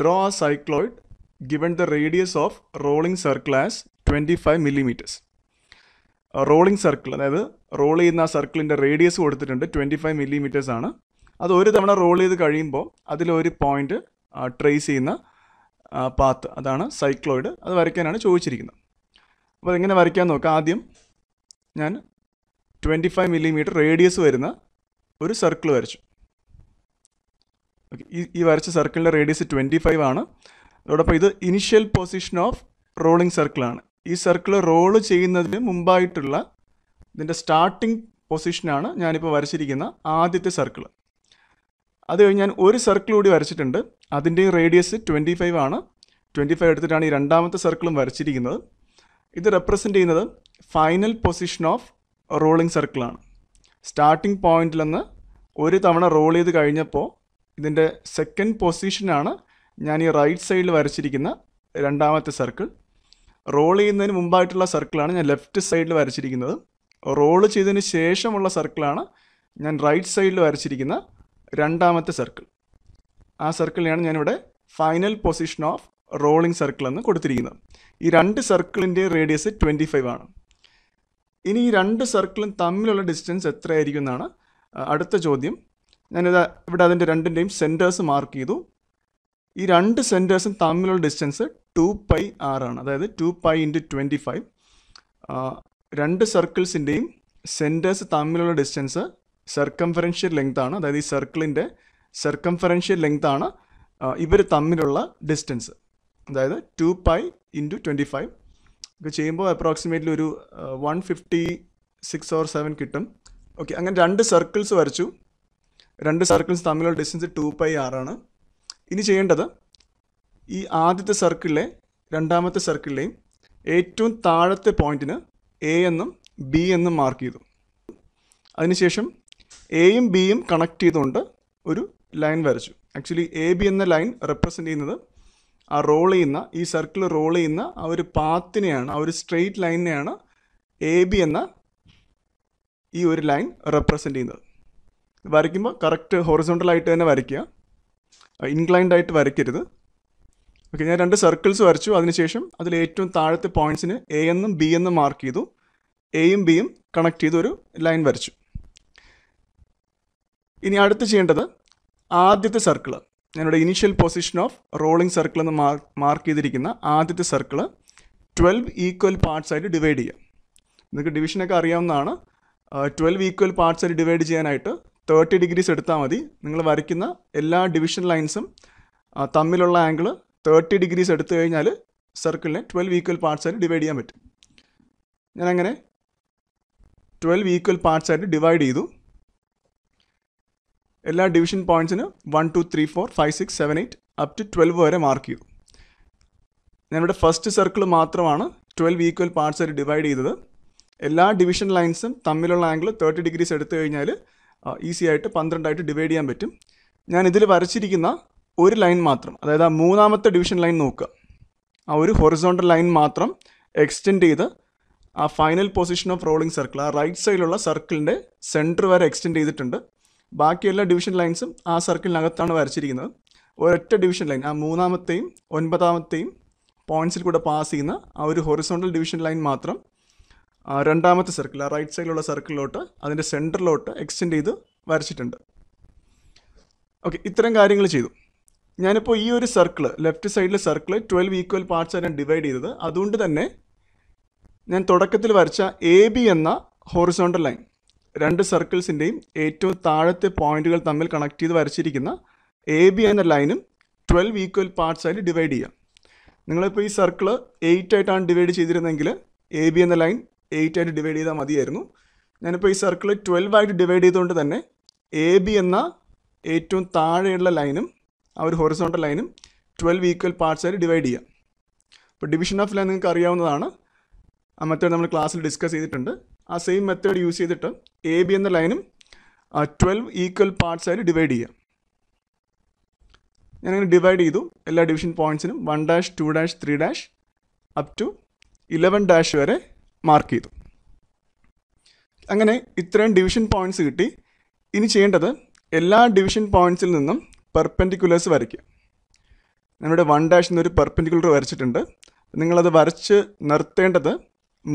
Draw a cycloid given the radius of rolling circle as 25 millimeters. Rolling circle അതായത് roll ചെയ്യുന്ന ആ സർക്കിളിൻ്റെ radius കൊടുത്തിട്ടുണ്ട് ട്വൻറ്റി ഫൈവ് മില്ലിമീറ്റേഴ്സ് ആണ് അത് ഒരു തവണ റോൾ ചെയ്ത് കഴിയുമ്പോൾ അതിലൊരു പോയിൻ്റ് ട്രേസ് ചെയ്യുന്ന പാത്ത് അതാണ് സൈക്ലോയിഡ് അത് വരയ്ക്കാനാണ് ചോദിച്ചിരിക്കുന്നത് അപ്പോൾ അതെങ്ങനെ വരയ്ക്കാൻ നോക്കാം ആദ്യം ഞാൻ ട്വൻറ്റി ഫൈവ് മില്ലിമീറ്റർ റേഡിയസ് വരുന്ന ഒരു സർക്കിൾ വരച്ചു ഈ ഈ വരച്ച സർക്കിളിൻ്റെ റേഡിയസ് ട്വൻറ്റി ഫൈവ് ആണ് അതോടൊപ്പം ഇത് ഇനിഷ്യൽ പൊസിഷൻ ഓഫ് റോളിംഗ് സർക്കിളാണ് ഈ സർക്കിൾ റോള് ചെയ്യുന്നതിന് മുമ്പായിട്ടുള്ള ഇതിൻ്റെ സ്റ്റാർട്ടിംഗ് പൊസിഷനാണ് ഞാനിപ്പോൾ വരച്ചിരിക്കുന്ന ആദ്യത്തെ സർക്കിൾ അത് കഴിഞ്ഞ് ഞാൻ ഒരു സർക്കിൾ കൂടി വരച്ചിട്ടുണ്ട് അതിൻ്റെ റേഡിയസ് ട്വൻറ്റി ഫൈവ് ആണ് ട്വൻറ്റി ഫൈവ് എടുത്തിട്ടാണ് ഈ രണ്ടാമത്തെ സർക്കിളും വരച്ചിരിക്കുന്നത് ഇത് റെപ്രസെൻ്റ് ചെയ്യുന്നത് ഫൈനൽ പൊസിഷൻ ഓഫ് റോളിംഗ് സർക്കിളാണ് സ്റ്റാർട്ടിംഗ് പോയിന്റിൽ നിന്ന് ഒരു തവണ റോൾ ചെയ്ത് കഴിഞ്ഞപ്പോൾ ഇതിൻ്റെ സെക്കൻഡ് പൊസിഷനാണ് ഞാൻ ഈ റൈറ്റ് സൈഡിൽ വരച്ചിരിക്കുന്ന രണ്ടാമത്തെ സർക്കിൾ റോൾ ചെയ്യുന്നതിന് മുമ്പായിട്ടുള്ള സർക്കിളാണ് ഞാൻ ലെഫ്റ്റ് സൈഡിൽ വരച്ചിരിക്കുന്നത് റോൾ ചെയ്തതിന് ശേഷമുള്ള സർക്കിളാണ് ഞാൻ റൈറ്റ് സൈഡിൽ വരച്ചിരിക്കുന്ന രണ്ടാമത്തെ സർക്കിൾ ആ സർക്കിളിനെയാണ് ഞാനിവിടെ final position of rolling circle എന്ന് കൊടുത്തിരിക്കുന്നത് ഈ രണ്ട് സർക്കിളിൻ്റെ റേഡിയസ് ട്വൻറ്റി ഫൈവ് ആണ് ഇനി ഈ രണ്ട് സർക്കിളും തമ്മിലുള്ള ഡിസ്റ്റൻസ് എത്രയായിരിക്കും എന്നാണ് അടുത്ത ചോദ്യം ഞാനിത് ഇവിടെ അതിൻ്റെ രണ്ടിൻ്റെയും സെൻറ്റേഴ്സ് മാർക്ക് ചെയ്തു ഈ രണ്ട് സെൻറ്റേഴ്സും തമ്മിലുള്ള ഡിസ്റ്റൻസ് ടു പൈ ആറാണ് അതായത് two pi into twenty five രണ്ട് സർക്കിൾസിൻ്റെയും സെൻറ്റേഴ്സ് തമ്മിലുള്ള ഡിസ്റ്റൻസ് സർക്കംഫറൻഷ്യൽ ലെങ്ത് ആണ് അതായത് ഈ സർക്കിളിൻ്റെ സർക്കംഫറൻഷ്യൽ ലെങ്ത് ആണ് ഇവർ തമ്മിലുള്ള ഡിസ്റ്റൻസ് അതായത് two pi into twenty five ഒക്കെ ചെയ്യുമ്പോൾ അപ്രോക്സിമേറ്റ്ലി ഒരു one fifty six or seven കിട്ടും ഓക്കെ അങ്ങനെ രണ്ട് സർക്കിൾസ് വരച്ചു രണ്ട് സർക്കിൾസ് തമ്മിലുള്ള ഡിസ്റ്റൻസ് ടു പൈ ആറാണ് ഇനി ചെയ്യേണ്ടത് ഈ ആദ്യത്തെ സർക്കിളിലെ രണ്ടാമത്തെ സർക്കിളിലെയും ഏറ്റവും താഴത്തെ പോയിന്റിന് എ എന്നും ബി എന്നും മാർക്ക് ചെയ്തു അതിനുശേഷം എയും ബിയും കണക്ട് ചെയ്തുകൊണ്ട് ഒരു ലൈൻ വരച്ചു ആക്ച്വലി എ ബി എന്ന ലൈൻ റെപ്രസെൻ്റ് ചെയ്യുന്നത് ആ റോൾ ചെയ്യുന്ന ഈ സർക്കിൾ റോൾ ചെയ്യുന്ന ആ ഒരു പാത്തിനെയാണ് ആ ഒരു സ്ട്രെയിറ്റ് ലൈനിനെയാണ് എ ബി എന്ന ഈ ഒരു ലൈൻ റെപ്രസെൻ്റ് ചെയ്യുന്നത് വരയ്ക്കുമ്പോൾ കറക്റ്റ് ആയിട്ട് തന്നെ വരയ്ക്കുക ഇൻക്ലൈൻഡ് ആയിട്ട് വരയ്ക്കരുത് ഓക്കെ ഞാൻ രണ്ട് സർക്കിൾസ് വരച്ചു അതിനുശേഷം അതിൽ ഏറ്റവും താഴത്തെ പോയിന്റ്സിന് എ എന്നും ബി എന്നും മാർക്ക് ചെയ്തു എയും ബിയും കണക്ട് ചെയ്ത് ഒരു ലൈൻ വരച്ചു ഇനി അടുത്ത് ചെയ്യേണ്ടത് ആദ്യത്തെ സർക്കിൾ ഞാനിവിടെ initial position of rolling circle എന്ന് മാർക്ക് മാർക്ക് ചെയ്തിരിക്കുന്ന ആദ്യത്തെ സർക്കിൾ ട്വൽവ് ഈക്വൽ പാർട്സ് ആയിട്ട് ഡിവൈഡ് ചെയ്യുക നിങ്ങൾക്ക് ഡിവിഷനൊക്കെ അറിയാവുന്നതാണ് ട്വൽവ് ഈക്വൽ പാർട്സ് ആയിട്ട് ഡിവൈഡ് ചെയ്യാനായിട്ട് തേർട്ടി ഡിഗ്രീസ് എടുത്താൽ മതി നിങ്ങൾ വരയ്ക്കുന്ന എല്ലാ ഡിവിഷൻ ലൈൻസും തമ്മിലുള്ള ആംഗിൾ തേർട്ടി ഡിഗ്രീസ് എടുത്തു കഴിഞ്ഞാൽ സർക്കിളിനെ ട്വൽവ് ഈക്വൽ പാർട്സ് ആയിട്ട് ഡിവൈഡ് ചെയ്യാൻ പറ്റും ഞാനങ്ങനെ ട്വൽവ് ഈക്വൽ പാർട്സ് ആയിട്ട് ഡിവൈഡ് ചെയ്തു എല്ലാ ഡിവിഷൻ പോയിൻറ്റ്സിന് one two three four five six seven eight up to twelve വരെ മാർക്ക് ചെയ്തു ഞാനിവിടെ ഫസ്റ്റ് സർക്കിൾ മാത്രമാണ് ട്വൽവ് ഈക്വൽ പാർട്സ് ആയിട്ട് ഡിവൈഡ് ചെയ്തത് എല്ലാ ഡിവിഷൻ ലൈൻസും തമ്മിലുള്ള ആംഗിൾ തേർട്ടി ഡിഗ്രീസ് എടുത്തു കഴിഞ്ഞാൽ ഈസി ആയിട്ട് പന്ത്രണ്ടായിട്ട് ഡിവൈഡ് ചെയ്യാൻ പറ്റും ഞാൻ ഇതിൽ വരച്ചിരിക്കുന്ന ഒരു ലൈൻ മാത്രം അതായത് ആ മൂന്നാമത്തെ ഡിവിഷൻ ലൈൻ നോക്കുക ആ ഒരു ഹൊറിസോണ്ടൽ ലൈൻ മാത്രം എക്സ്റ്റെൻഡ് ചെയ്ത് ആ final position of rolling circle ആ റൈറ്റ് സൈഡിലുള്ള സർക്കിളിൻ്റെ സെൻറ്റർ വരെ എക്സ്റ്റെൻഡ് ചെയ്തിട്ടുണ്ട് ബാക്കി എല്ലാ ഡിവിഷൻ ലൈൻസും ആ സർക്കിളിനകത്താണ് വരച്ചിരിക്കുന്നത് ഒരൊറ്റ ഡിവിഷൻ ലൈൻ ആ മൂന്നാമത്തെയും ഒൻപതാമത്തെയും പോയിൻസിൽ കൂടെ പാസ് ചെയ്യുന്ന ആ ഒരു ഹൊറിസോണ്ടൽ ഡിവിഷൻ ലൈൻ മാത്രം രണ്ടാമത്തെ സർക്കിൾ ആ റൈറ്റ് സൈഡിലുള്ള സർക്കിളിലോട്ട് അതിൻ്റെ സെൻറ്ററിലോട്ട് എക്സ്റ്റെൻഡ് ചെയ്ത് വരച്ചിട്ടുണ്ട് ഓക്കെ ഇത്തരം കാര്യങ്ങൾ ചെയ്തു ഞാനിപ്പോൾ ഈ ഒരു സർക്കിൾ ലെഫ്റ്റ് സൈഡിലെ സർക്കിൾ ട്വൽവ് ഈക്വൽ പാർട്സ് ആയിട്ട് ഡിവൈഡ് ചെയ്തത് അതുകൊണ്ട് തന്നെ ഞാൻ തുടക്കത്തിൽ വരച്ച എ ബി എന്ന ഹോറിസോണ്ടൽ ലൈൻ രണ്ട് സർക്കിൾസിൻ്റെയും ഏറ്റവും താഴത്തെ പോയിന്റുകൾ തമ്മിൽ കണക്ട് ചെയ്ത് വരച്ചിരിക്കുന്ന എ ബി എന്ന ലൈനും ട്വൽവ് ഈക്വൽ പാർട്സ് ആയിട്ട് ഡിവൈഡ് ചെയ്യാം നിങ്ങളിപ്പോൾ ഈ സർക്കിൾ എയ്റ്റ് ആയിട്ടാണ് ഡിവൈഡ് ചെയ്തിരുന്നെങ്കിൽ എ ബി എന്ന ലൈൻ എയ്റ്റ് ആയിട്ട് ഡിവൈഡ് ചെയ്താൽ മതിയായിരുന്നു ഞാനിപ്പോൾ ഈ സർക്കിൾ ട്വൽവ് ആയിട്ട് ഡിവൈഡ് ചെയ്തുകൊണ്ട് തന്നെ എ ബി എന്ന ഏറ്റവും താഴെയുള്ള ലൈനും ആ ഒരു ഹൊറിസോണ്ടൽ ലൈനും ട്വൽവ് ഈക്വൽ പാർട്സ് ആയിട്ട് ഡിവൈഡ് ചെയ്യാം അപ്പോൾ ഡിവിഷൻ ഓഫ് ലൈൻ നിങ്ങൾക്ക് അറിയാവുന്നതാണ് ആ മെത്തേഡ് നമ്മൾ ക്ലാസ്സിൽ ഡിസ്കസ് ചെയ്തിട്ടുണ്ട് ആ സെയിം മെത്തേഡ് യൂസ് ചെയ്തിട്ട് എ ബി എന്ന ലൈനും ട്വൽവ് ഈക്വൽ പാർട്സ് ആയിട്ട് ഡിവൈഡ് ചെയ്യാം ഞാനങ്ങനെ ഡിവൈഡ് ചെയ്തു എല്ലാ ഡിവിഷൻ പോയിൻറ്റ്സിനും one dash two dash three dash up to eleven dash വരെ മാർക്ക് ചെയ്തു അങ്ങനെ ഇത്രയും ഡിവിഷൻ പോയിൻറ്റ്സ് കിട്ടി ഇനി ചെയ്യേണ്ടത് എല്ലാ ഡിവിഷൻ പോയിൻറ്റ്സിൽ നിന്നും പെർപ്പൻഡിക്കുലേഴ്സ് വരയ്ക്കുക നമ്മുടെ വൺ ഡാഷ് എന്നൊരു പെർപെൻഡിക്കുലർ വരച്ചിട്ടുണ്ട് നിങ്ങളത് വരച്ച് നിർത്തേണ്ടത്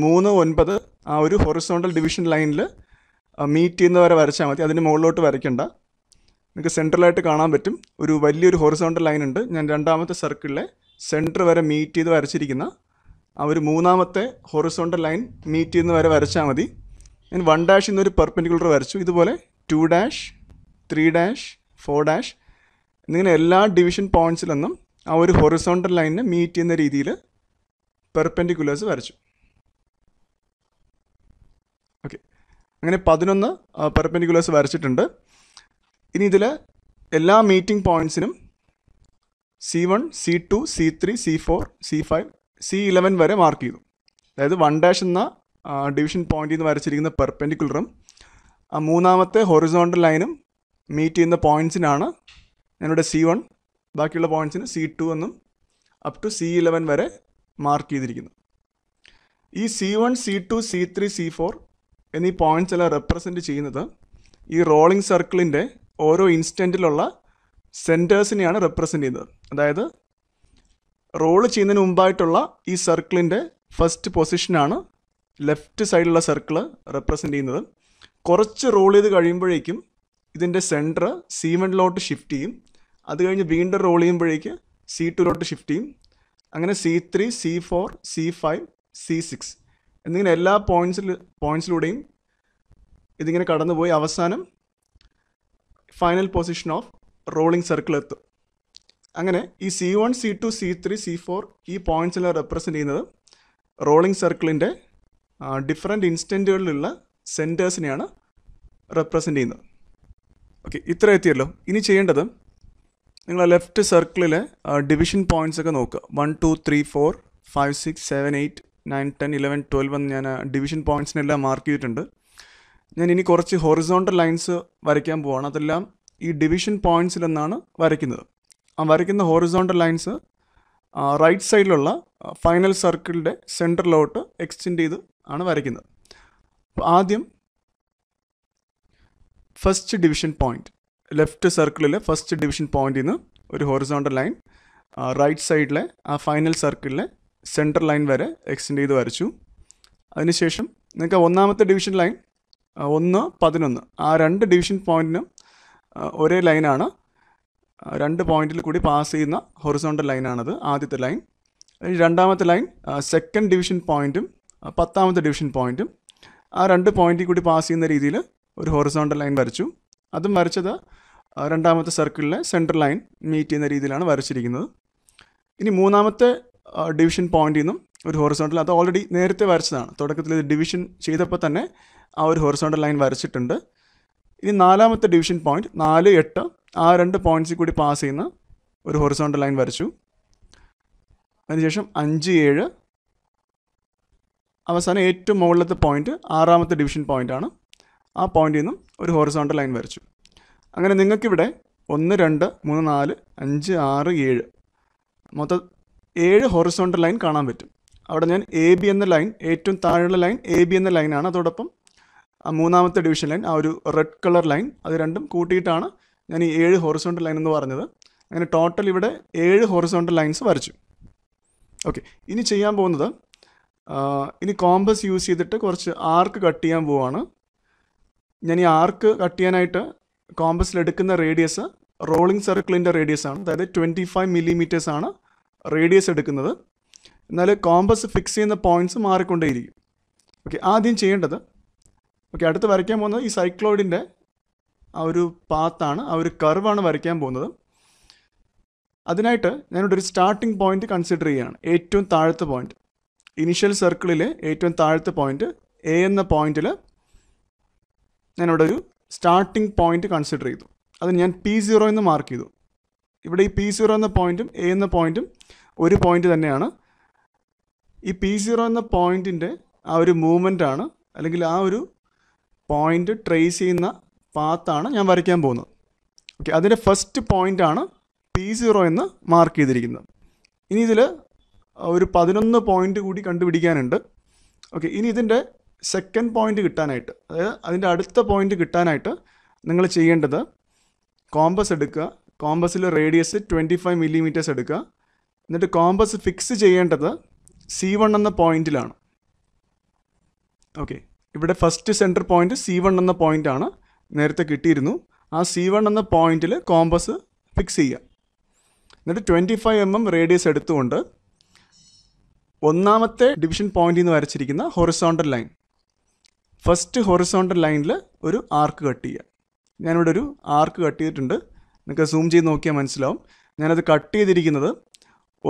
മൂന്ന് ഒൻപത് ആ ഒരു ഹൊറിസോണ്ടൽ ഡിവിഷൻ ലൈനിൽ മീറ്റ് ചെയ്യുന്ന വരെ വരച്ചാൽ മതി അതിന് മുകളിലോട്ട് വരയ്ക്കണ്ട നിങ്ങൾക്ക് സെൻട്രലായിട്ട് കാണാൻ പറ്റും ഒരു വലിയൊരു ഹൊറിസോണ്ടൽ ലൈൻ ഉണ്ട് ഞാൻ രണ്ടാമത്തെ സർക്കിളിലെ സെൻറ്റർ വരെ മീറ്റ് ചെയ്ത് വരച്ചിരിക്കുന്ന ആ ഒരു മൂന്നാമത്തെ ഹൊറിസോണ്ടൽ ലൈൻ മീറ്റ് ചെയ്യുന്ന വരെ വരച്ചാൽ മതി ഞാൻ വൺ ഡാഷ് എന്നൊരു പെർപെൻഡിക്കുലർ വരച്ചു ഇതുപോലെ two dash three dash four dash എന്നിങ്ങനെ എല്ലാ ഡിവിഷൻ പോയിൻറ്റ്സിൽ ആ ഒരു ഹൊറിസോണ്ടൽ ലൈനിനെ മീറ്റ് ചെയ്യുന്ന രീതിയിൽ പെർപെൻഡിക്കുലേഴ്സ് വരച്ചു ഓക്കെ അങ്ങനെ പതിനൊന്ന് പെർപെൻഡിക്കുലേഴ്സ് വരച്ചിട്ടുണ്ട് ഇനി ഇതിൽ എല്ലാ മീറ്റിംഗ് പോയിൻസിനും C one C two C three C four C five C eleven വരെ മാർക്ക് ചെയ്തു അതായത് വൺ ഡാഷ് എന്ന ഡിവിഷൻ പോയിന്റിൽ നിന്ന് വരച്ചിരിക്കുന്ന പെർപെൻഡിക്കുലറും ആ മൂന്നാമത്തെ ഹൊറിസോണ്ടൽ ലൈനും മീറ്റ് ചെയ്യുന്ന പോയിൻറ്റ്സിനാണ് ഞാനിവിടെ സി വൺ ബാക്കിയുള്ള പോയിൻറ്റ്സിന് സി ടു എന്നും അപ് ടു സി ഇലവൻ വരെ മാർക്ക് ചെയ്തിരിക്കുന്നു ഈ C one C two C three C four എന്നീ പോയിൻറ്റ്സ് എല്ലാം റെപ്രസെൻ്റ് ചെയ്യുന്നത് ഈ റോളിംഗ് സർക്കിളിൻ്റെ ഓരോ ഇൻസ്റ്റൻറ്റിലുള്ള സെൻറ്റേഴ്സിനെയാണ് റെപ്രസെൻ്റ് ചെയ്യുന്നത് അതായത് റോൾ ചെയ്യുന്നതിന് മുമ്പായിട്ടുള്ള ഈ സർക്കിളിൻ്റെ ഫസ്റ്റ് പൊസിഷനാണ് ലെഫ്റ്റ് സൈഡിലുള്ള സർക്കിൾ റെപ്രസെൻ്റ് ചെയ്യുന്നത് കുറച്ച് റോൾ ചെയ്ത് കഴിയുമ്പോഴേക്കും ഇതിൻ്റെ സെൻറ്റർ സി വണ്ണിലോട്ട് ഷിഫ്റ്റ് ചെയ്യും അത് കഴിഞ്ഞ് വീണ്ടും റോൾ ചെയ്യുമ്പോഴേക്ക് സി ടുവിലോട്ട് ഷിഫ്റ്റ് ചെയ്യും അങ്ങനെ C three C four C five C six എന്നിങ്ങനെ എല്ലാ പോയിൻസിൽ പോയിൻസിലൂടെയും ഇതിങ്ങനെ കടന്നുപോയി അവസാനം final position of rolling circle എത്തും അങ്ങനെ ഈ C one C two C three C four ഈ പോയിൻറ്റ്സിനെ റെപ്രസെൻ്റ് ചെയ്യുന്നത് റോളിംഗ് സർക്കിളിൻ്റെ ഡിഫറെൻറ്റ് ഇൻസ്റ്റൻറ്റുകളിലുള്ള സെൻറ്റേഴ്സിനെയാണ് റെപ്രസെൻ്റ് ചെയ്യുന്നത് ഓക്കെ ഇത്ര എത്തിയല്ലോ ഇനി ചെയ്യേണ്ടത് നിങ്ങൾ ലെഫ്റ്റ് സർക്കിളിലെ ഡിവിഷൻ പോയിന്റ്സ് ഒക്കെ നോക്കുക one two three four five six seven eight nine ten eleven twelve എന്ന് ഞാൻ ഡിവിഷൻ പോയിൻറ്റ്സിനെല്ലാം മാർക്ക് ചെയ്തിട്ടുണ്ട് ഞാൻ ഇനി കുറച്ച് ഹൊറിസോണ്ടൽ ലൈൻസ് വരയ്ക്കാൻ പോവാണ് അതെല്ലാം ഈ ഡിവിഷൻ പോയിൻറ്റ്സിലെന്നാണ് വരയ്ക്കുന്നത് ആ വരയ്ക്കുന്ന ഹോറിസോണ്ടൽ ലൈൻസ് റൈറ്റ് സൈഡിലുള്ള ഫൈനൽ സർക്കിളിൻ്റെ സെൻറ്ററിലോട്ട് എക്സ്റ്റെൻഡ് ചെയ്ത് ആണ് വരയ്ക്കുന്നത് അപ്പോൾ ആദ്യം ഫസ്റ്റ് ഡിവിഷൻ പോയിൻ്റ് ലെഫ്റ്റ് സർക്കിളിലെ ഫസ്റ്റ് ഡിവിഷൻ പോയിന്റിൽ നിന്ന് ഒരു ഹോറിസോണ്ടൽ ലൈൻ റൈറ്റ് സൈഡിലെ ആ ഫൈനൽ സർക്കിളിലെ സെൻറ്റർ ലൈൻ വരെ എക്സ്റ്റെൻഡ് ചെയ്ത് വരച്ചു അതിനുശേഷം നിങ്ങൾക്ക് ഒന്നാമത്തെ ഡിവിഷൻ ലൈൻ ഒന്ന് പതിനൊന്ന് ആ രണ്ട് ഡിവിഷൻ പോയിൻറ്റിനും ഒരേ ലൈനാണ് രണ്ട് പോയിന്റിൽ കൂടി പാസ് ചെയ്യുന്ന ഹൊറിസോണ്ടൽ ലൈനാണത് ആദ്യത്തെ ലൈൻ രണ്ടാമത്തെ ലൈൻ സെക്കൻഡ് ഡിവിഷൻ പോയിന്റും പത്താമത്തെ ഡിവിഷൻ പോയിന്റും ആ രണ്ട് പോയിന്റിൽ കൂടി പാസ് ചെയ്യുന്ന രീതിയിൽ ഒരു ഹൊറിസോണ്ടൽ ലൈൻ വരച്ചു അതും വരച്ചത് രണ്ടാമത്തെ സർക്കിളിലെ സെൻട്രൽ ലൈൻ മീറ്റ് ചെയ്യുന്ന രീതിയിലാണ് വരച്ചിരിക്കുന്നത് ഇനി മൂന്നാമത്തെ ഡിവിഷൻ പോയിന്റിൽ നിന്നും ഒരു ഹൊറിസോണ്ടൽ അത് ഓൾറെഡി നേരത്തെ വരച്ചതാണ് തുടക്കത്തിൽ ഡിവിഷൻ ചെയ്തപ്പോൾ തന്നെ ആ ഒരു ഹൊറിസോണ്ടൽ ലൈൻ വരച്ചിട്ടുണ്ട് ഇനി നാലാമത്തെ ഡിവിഷൻ പോയിന്റ് നാല് എട്ട് ആ രണ്ട് പോയിന്റ്സിൽ കൂടി പാസ് ചെയ്യുന്ന ഒരു ഹൊറിസോണ്ടൽ ലൈൻ വരച്ചു അതിനുശേഷം അഞ്ച് ഏഴ് അവസാനം ഏറ്റവും മുകളിലത്തെ പോയിന്റ് ആറാമത്തെ ഡിവിഷൻ പോയിന്റാണ് ആ പോയിന്റിൽ നിന്നും ഒരു ഹോറിസോണ്ടൽ ലൈൻ വരച്ചു അങ്ങനെ നിങ്ങൾക്കിവിടെ ഒന്ന് രണ്ട് മൂന്ന് നാല് അഞ്ച് ആറ് ഏഴ് മൊത്തം ഏഴ് ഹൊറിസോണ്ടൽ ലൈൻ കാണാൻ പറ്റും അവിടെ ഞാൻ എ ബി എന്ന ലൈൻ ഏറ്റവും താഴെയുള്ള ലൈൻ എ ബി എന്ന ലൈനാണ് അതോടൊപ്പം ആ മൂന്നാമത്തെ ഡിവിഷൻ ലൈൻ ആ ഒരു റെഡ് കളർ ലൈൻ അത് രണ്ടും കൂട്ടിയിട്ടാണ് ഞാൻ ഈ ഏഴ് ഹോറിസോണ്ടൽ ലൈൻ എന്ന് പറഞ്ഞത് അങ്ങനെ ടോട്ടൽ ഇവിടെ ഏഴ് ഹോറിസോണ്ടൽ ലൈൻസ് വരച്ചു ഓക്കെ ഇനി ചെയ്യാൻ പോകുന്നത് ഇനി കോമ്പസ് യൂസ് ചെയ്തിട്ട് കുറച്ച് ആർക്ക് കട്ട് ചെയ്യാൻ പോവാണ് ഞാൻ ഈ ആർക്ക് കട്ട് ചെയ്യാനായിട്ട് കോമ്പസിൽ എടുക്കുന്ന റേഡിയസ് റോളിംഗ് സർക്കിളിൻ്റെ റേഡിയസ് ആണ് അതായത് ട്വൻറ്റി ഫൈവ് മില്ലിമീറ്റേഴ്സ് ആണ് റേഡിയസ് എടുക്കുന്നത് എന്നാൽ കോമ്പസ് ഫിക്സ് ചെയ്യുന്ന പോയിൻറ്റ്സ് മാറിക്കൊണ്ടേയിരിക്കും ഓക്കെ ആദ്യം ചെയ്യേണ്ടത് ഓക്കെ അടുത്ത് വരയ്ക്കാൻ പോകുന്നത് ഈ സൈക്ലോയിഡിൻ്റെ ആ ഒരു പാത്താണ് ആ ഒരു കർവാണ് വരയ്ക്കാൻ പോകുന്നത് അതിനായിട്ട് ഞാനിവിടെ ഒരു സ്റ്റാർട്ടിംഗ് പോയിന്റ് കൺസിഡർ ചെയ്യുകയാണ് ഏറ്റവും താഴത്തെ പോയിന്റ് ഇനിഷ്യൽ സർക്കിളിലെ ഏറ്റവും താഴത്തെ പോയിന്റ് എ എന്ന പോയിന്റിൽ ഞാനിവിടെ ഒരു സ്റ്റാർട്ടിംഗ് പോയിന്റ് കൺസിഡർ ചെയ്തു അത് ഞാൻ പി സീറോ എന്ന് മാർക്ക് ചെയ്തു ഇവിടെ ഈ പി സീറോ എന്ന പോയിന്റും എ എന്ന പോയിന്റും ഒരു പോയിന്റ് തന്നെയാണ് ഈ പി സീറോ എന്ന പോയിൻറ്റിൻ്റെ ആ ഒരു മൂവ്മെൻ്റ് ആണ് അല്ലെങ്കിൽ ആ ഒരു പോയിന്റ് ട്രേസ് ചെയ്യുന്ന പാത്താണ് ഞാൻ വരയ്ക്കാൻ പോകുന്നത് ഓക്കെ അതിൻ്റെ ഫസ്റ്റ് പോയിന്റ് ആണ് പി സീറോ എന്ന് മാർക്ക് ചെയ്തിരിക്കുന്നത് ഇനി ഇതിൽ ഒരു പതിനൊന്ന് പോയിന്റ് കൂടി കണ്ടുപിടിക്കാനുണ്ട് ഓക്കെ ഇനി ഇതിൻ്റെ സെക്കൻഡ് പോയിന്റ് കിട്ടാനായിട്ട് അതായത് അതിൻ്റെ അടുത്ത പോയിന്റ് കിട്ടാനായിട്ട് നിങ്ങൾ ചെയ്യേണ്ടത് കോമ്പസ് എടുക്കുക കോമ്പസിൽ റേഡിയസ് ട്വൻറ്റി ഫൈവ് മില്ലിമീറ്റേഴ്സ് എടുക്കുക എന്നിട്ട് കോമ്പസ് ഫിക്സ് ചെയ്യേണ്ടത് സി വൺ എന്ന പോയിന്റിലാണ് ഓക്കെ ഇവിടെ first centre point C one എന്ന ആണ് നേരത്തെ കിട്ടിയിരുന്നു ആ സി വൺ എന്ന പോയിന്റിൽ കോമ്പസ് ഫിക്സ് ചെയ്യുക എന്നിട്ട് twenty five M M radius എടുത്തുകൊണ്ട് ഒന്നാമത്തെ ഡിവിഷൻ പോയിന്റിൽ നിന്ന് വരച്ചിരിക്കുന്ന ഹൊറിസോണ്ടൽ ലൈൻ ഫസ്റ്റ് ഹൊറിസോണ്ടൽ ലൈനിൽ ഒരു ആർക്ക് കട്ട് ചെയ്യുക ഞാനിവിടെ ഒരു ആർക്ക് കട്ട് ചെയ്തിട്ടുണ്ട് നിങ്ങൾക്ക് സൂം ചെയ്ത് നോക്കിയാൽ മനസ്സിലാവും ഞാനത് കട്ട് ചെയ്തിരിക്കുന്നത്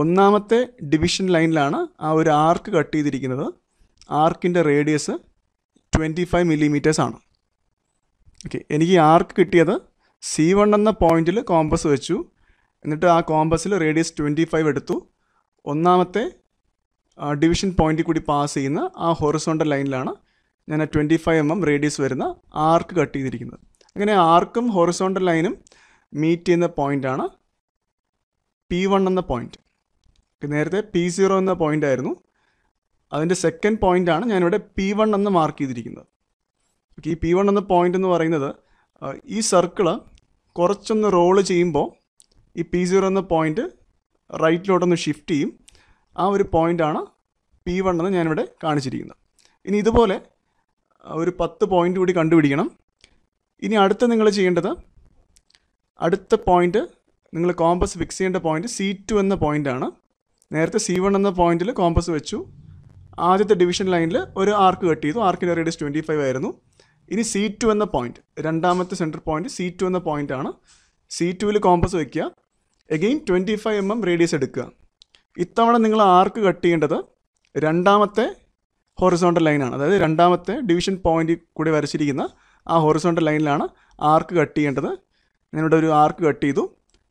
ഒന്നാമത്തെ ഡിവിഷൻ ലൈനിലാണ് ആ ഒരു ആർക്ക് കട്ട് ചെയ്തിരിക്കുന്നത് ആർക്കിൻ്റെ റേഡിയസ് ട്വൻറ്റി ഫൈവ് മില്ലിമീറ്റേഴ്സാണ് ഓക്കെ എനിക്ക് ആർക്ക് കിട്ടിയത് സി വൺ എന്ന പോയിന്റിൽ കോമ്പസ് വെച്ചു എന്നിട്ട് ആ കോമ്പസിൽ റേഡിയസ് ട്വൻറ്റി ഫൈവ് എടുത്തു ഒന്നാമത്തെ ഡിവിഷൻ പോയിന്റിൽ കൂടി പാസ് ചെയ്യുന്ന ആ ഹൊറിസോണ്ടൽ ലൈനിലാണ് ഞാൻ ആ twenty five M M radius വരുന്ന ആർക്ക് കട്ട് ചെയ്തിരിക്കുന്നത് അങ്ങനെ ആർക്കും ഹൊറിസോണ്ടൽ ലൈനും മീറ്റ് ചെയ്യുന്ന പോയിൻ്റാണ് പി വൺ എന്ന പോയിൻറ്റ് നേരത്തെ പി സീറോ എന്ന പോയിൻ്റ് ആയിരുന്നു അതിൻ്റെ സെക്കൻഡ് പോയിൻ്റാണ് ഞാനിവിടെ പി വൺ എന്ന് മാർക്ക് ചെയ്തിരിക്കുന്നത് ഓക്കെ ഈ പി വൺ എന്ന പോയിൻ്റ് എന്ന് പറയുന്നത് ഈ സർക്കിള് കുറച്ചൊന്ന് റോള് ചെയ്യുമ്പോൾ ഈ പി സീറോ എന്ന പോയിൻ്റ് റൈറ്റിലോട്ടൊന്ന് ഷിഫ്റ്റ് ചെയ്യും ആ ഒരു പോയിൻ്റാണ് പി വൺ എന്ന് ഞാനിവിടെ കാണിച്ചിരിക്കുന്നത് ഇനി ഇതുപോലെ ഒരു പത്ത് പോയിൻ്റ് കൂടി കണ്ടുപിടിക്കണം ഇനി അടുത്ത നിങ്ങൾ ചെയ്യേണ്ടത് അടുത്ത പോയിൻ്റ് നിങ്ങൾ കോമ്പസ് ഫിക്സ് ചെയ്യേണ്ട പോയിൻ്റ് സി ടു എന്ന പോയിൻ്റാണ് നേരത്തെ സി വൺ എന്ന പോയിൻ്റിൽ കോമ്പസ് വെച്ചു ആദ്യത്തെ ഡിവിഷൻ ലൈനിൽ ഒരു ആർക്ക് കട്ട് ചെയ്തു ആർക്കിൻ്റെ റേഡിയസ് ട്വൻറ്റി ഫൈവ് ആയിരുന്നു ഇനി സി ടു എന്ന പോയിന്റ് രണ്ടാമത്തെ സെൻറ്റർ പോയിന്റ് സി ടു എന്ന പോയിന്റ് ആണ് സി ടുവിൽ കോമ്പസ് വയ്ക്കുക again twenty five M M radius എടുക്കുക ഇത്തവണ നിങ്ങൾ ആർക്ക് കട്ട് ചെയ്യേണ്ടത് രണ്ടാമത്തെ ഹൊറിസോണ്ടൽ ലൈനാണ് അതായത് രണ്ടാമത്തെ ഡിവിഷൻ പോയിന്റിൽ കൂടി വരച്ചിരിക്കുന്ന ആ ഹൊറിസോണ്ടൽ ലൈനിലാണ് ആർക്ക് കട്ട് ചെയ്യേണ്ടത് ഞാനിവിടെ ഒരു ആർക്ക് കട്ട് ചെയ്തു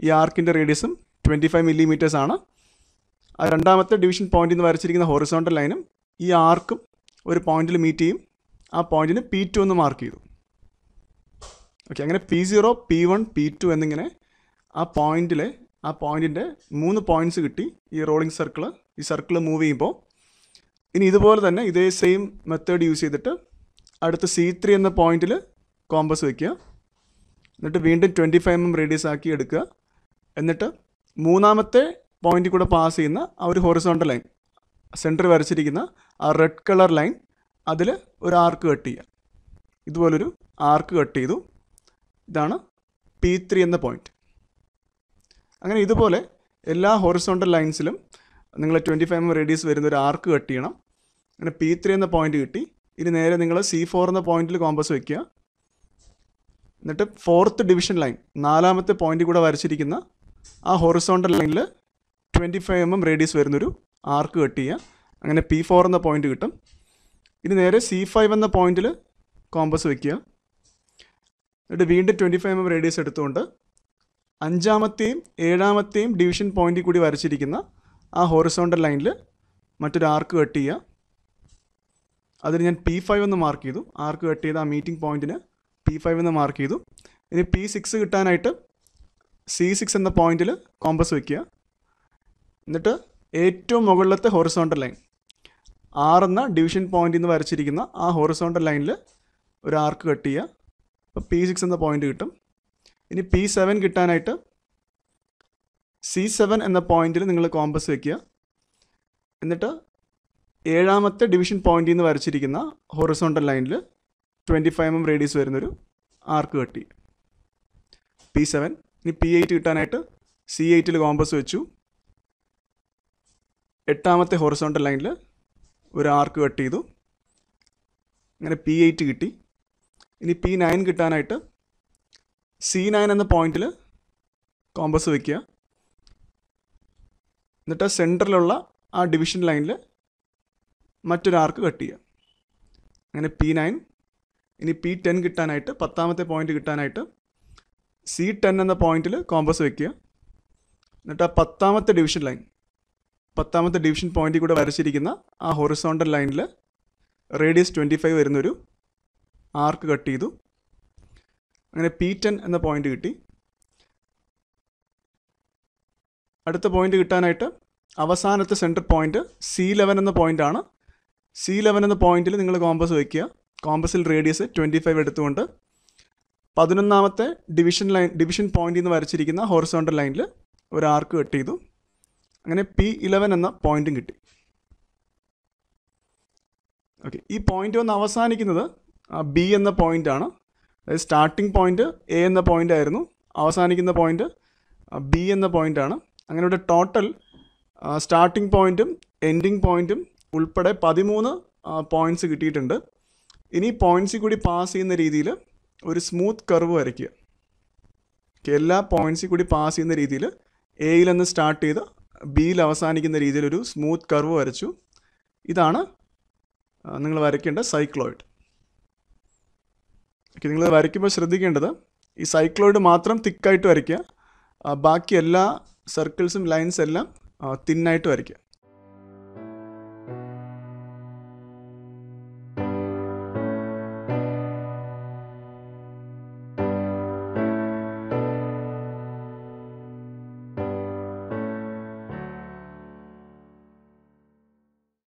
ഈ ആർക്കിൻ്റെ റേഡിയസും ട്വൻറ്റി ഫൈവ് മില്ലിമീറ്റേഴ്സ് ആണ് ആ രണ്ടാമത്തെ ഡിവിഷൻ പോയിന്റിൽ നിന്ന് വരച്ചിരിക്കുന്ന ഹോറിസോണ്ടൽ ലൈനും ഈ ആർക്കും ഒരു പോയിന്റിൽ മീറ്റ് ചെയ്യും ആ പോയിന്റിന് പി ടു എന്ന് മാർക്ക് ചെയ്തു ഓക്കെ അങ്ങനെ P zero P one P two എന്നിങ്ങനെ ആ പോയിന്റിലെ ആ പോയിന്റിൻ്റെ മൂന്ന് പോയിന്റ്സ് കിട്ടി ഈ റോളിംഗ് സർക്കിള് ഈ സർക്കിൾ മൂവ് ചെയ്യുമ്പോൾ ഇനി ഇതുപോലെ തന്നെ ഇതേ സെയിം മെത്തേഡ് യൂസ് ചെയ്തിട്ട് അടുത്ത സി ത്രീ എന്ന പോയിന്റിൽ കോമ്പസ് വയ്ക്കുക എന്നിട്ട് വീണ്ടും twenty five M M radius ആക്കി എടുക്കുക എന്നിട്ട് മൂന്നാമത്തെ പോയിന്റിൽ കൂടെ പാസ് ചെയ്യുന്ന ആ ഒരു ഹോറിസോണ്ടൽ ലൈൻ സെൻറ്റർ വരച്ചിരിക്കുന്ന ആ റെഡ് കളർ ലൈൻ അതിൽ ഒരു ആർക്ക് കട്ട് ചെയ്യുക ഇതുപോലൊരു ആർക്ക് കട്ട് ചെയ്തു ഇതാണ് പി ത്രീ എന്ന പോയിന്റ് അങ്ങനെ ഇതുപോലെ എല്ലാ ഹോറിസോണ്ടൽ ലൈൻസിലും നിങ്ങൾ ട്വൻറ്റി ഫൈവ് എം റേഡിയസ് വരുന്ന ഒരു ആർക്ക് കട്ട് ചെയ്യണം അങ്ങനെ പി ത്രീ എന്ന പോയിന്റ് കിട്ടി ഇനി നേരെ നിങ്ങൾ സി ഫോർ എന്ന പോയിന്റിൽ കോമ്പസ് വയ്ക്കുക എന്നിട്ട് ഫോർത്ത് ഡിവിഷൻ ലൈൻ നാലാമത്തെ പോയിന്റ് കൂടെ വരച്ചിരിക്കുന്ന ആ ഹൊറിസോണ്ടൽ ലൈനിൽ twenty five M M radius വരുന്നൊരു ആർക്ക് കട്ട് ചെയ്യുക അങ്ങനെ പി ഫോർ എന്ന പോയിന്റ് കിട്ടും ഇനി നേരെ സി ഫൈവ് എന്ന പോയിന്റിൽ കോമ്പസ് വയ്ക്കുക എന്നിട്ട് വീണ്ടും twenty five M M radius എടുത്തുകൊണ്ട് അഞ്ചാമത്തെയും ഏഴാമത്തെയും ഡിവിഷൻ പോയിന്റിൽ കൂടി വരച്ചിരിക്കുന്ന ആ ഹോറിസോണ്ടൽ ലൈനിൽ മറ്റൊരു ആർക്ക് കട്ട് ചെയ്യുക അതിന് ഞാൻ പി ഫൈവ് എന്ന് മാർക്ക് ചെയ്തു ആർക്ക് കട്ട് ചെയ്ത ആ മീറ്റിംഗ് പോയിന്റിന് പി ഫൈവ് എന്ന് മാർക്ക് ചെയ്തു ഇനി പി സിക്സ് കിട്ടാനായിട്ട് സി സിക്സ് എന്ന പോയിന്റിൽ കോമ്പസ് വയ്ക്കുക എന്നിട്ട് ഏറ്റവും മുകളിലത്തെ ഹൊറിസോണ്ടൽ ലൈൻ ആറെന്ന ഡിവിഷൻ പോയിന്റിൽ നിന്ന് വരച്ചിരിക്കുന്ന ആ ഹൊറിസോണ്ടൽ ലൈനിൽ ഒരു ആർക്ക് കട്ട് ചെയ്യുക അപ്പോൾ പി സിക്സ് എന്ന പോയിന്റ് കിട്ടും ഇനി പി സെവൻ കിട്ടാനായിട്ട് സി സെവൻ എന്ന പോയിന്റിൽ നിങ്ങൾ കോമ്പസ് വയ്ക്കുക എന്നിട്ട് ഏഴാമത്തെ ഡിവിഷൻ പോയിന്റിൽ നിന്ന് വരച്ചിരിക്കുന്ന ഹൊറിസോണ്ടൽ ലൈനിൽ ട്വൻറ്റി ഫൈവ് എം റേഡിയസ് വരുന്നൊരു ആർക്ക് കട്ടി പി സെവൻ ഇനി പി എയ്റ്റ് കിട്ടാനായിട്ട് സി എയ്റ്റിൽ കോമ്പസ് വെച്ചു എട്ടാമത്തെ ഹൊറിസോണ്ടൽ ലൈനിൽ ഒരു ആർക്ക് കട്ട് ചെയ്തു അങ്ങനെ പി എയ്റ്റ് കിട്ടി ഇനി പി നയൻ കിട്ടാനായിട്ട് സി നയൻ എന്ന പോയിന്റിൽ കോമ്പസ് വയ്ക്കുക എന്നിട്ട് സെൻറ്ററിലുള്ള ആ ഡിവിഷൻ ലൈനിൽ മറ്റൊരു ആർക്ക് കട്ട് ചെയ്യുക അങ്ങനെ പി നയൻ ഇനി പി ടെൻ കിട്ടാനായിട്ട് പത്താമത്തെ പോയിന്റ് കിട്ടാനായിട്ട് സി ടെൻ എന്ന പോയിന്റിൽ കോമ്പസ് വയ്ക്കുക എന്നിട്ട് ആ പത്താമത്തെ ഡിവിഷൻ ലൈൻ പത്താമത്തെ ഡിവിഷൻ പോയിന്റിൽ കൂടെ വരച്ചിരിക്കുന്ന ആ ഹൊറിസോണ്ടൽ ലൈനിൽ റേഡിയസ് ട്വൻറ്റി ഫൈവ് വരുന്നൊരു ആർക്ക് കട്ട് ചെയ്തു അങ്ങനെ പി ടെൻ എന്ന പോയിന്റ് കിട്ടി അടുത്ത പോയിന്റ് കിട്ടാനായിട്ട് അവസാനത്തെ സെൻറ്റർ പോയിന്റ് സി ലെവൻ എന്ന ആണ് സി ലെവൻ എന്ന പോയിന്റിൽ നിങ്ങൾ കോമ്പസ് വയ്ക്കുക കോമ്പസിൽ റേഡിയസ് ട്വൻറ്റി ഫൈവ് എടുത്തുകൊണ്ട് പതിനൊന്നാമത്തെ ഡിവിഷൻ ലൈൻ ഡിവിഷൻ പോയിന്റിൽ നിന്ന് വരച്ചിരിക്കുന്ന ഹോറിസോണ്ടൽ ലൈനിൽ ഒരു ആർക്ക് കട്ട് ചെയ്തു അങ്ങനെ പി ഇലവൻ എന്ന പോയിന്റും കിട്ടി ഓക്കെ ഈ പോയിന്റ് വന്ന് അവസാനിക്കുന്നത് ബി എന്ന പോയിന്റാണ് അതായത് സ്റ്റാർട്ടിംഗ് പോയിന്റ് എ എന്ന പോയിന്റ് ആയിരുന്നു അവസാനിക്കുന്ന പോയിന്റ് ബി എന്ന പോയിന്റാണ് അങ്ങനെ ഇവിടെ ടോട്ടൽ സ്റ്റാർട്ടിംഗ് പോയിന്റും എൻഡിങ് പോയിന്റും ഉൾപ്പെടെ പതിമൂന്ന് പോയിന്റ്സ് കിട്ടിയിട്ടുണ്ട് ഇനി പോയിന്റ്സിൽ കൂടി പാസ് ചെയ്യുന്ന രീതിയിൽ ഒരു സ്മൂത്ത് കർവ് വരയ്ക്കുക എല്ലാ പോയിന്റ്സിൽ കൂടി പാസ് ചെയ്യുന്ന രീതിയിൽ എയിൽ നിന്ന് സ്റ്റാർട്ട് ചെയ്ത് ബിയിൽ അവസാനിക്കുന്ന രീതിയിൽ ഒരു സ്മൂത്ത് കർവ് വരച്ചു ഇതാണ് നിങ്ങൾ വരയ്ക്കേണ്ട സൈക്ലോയിഡ് ഓക്കെ നിങ്ങൾ വരയ്ക്കുമ്പോൾ ശ്രദ്ധിക്കേണ്ടത് ഈ സൈക്ലോയിഡ് മാത്രം തിക്കായിട്ട് വരയ്ക്കുക ബാക്കി എല്ലാ സർക്കിൾസും ലൈൻസ് എല്ലാം തിന്നായിട്ട് വരയ്ക്കുക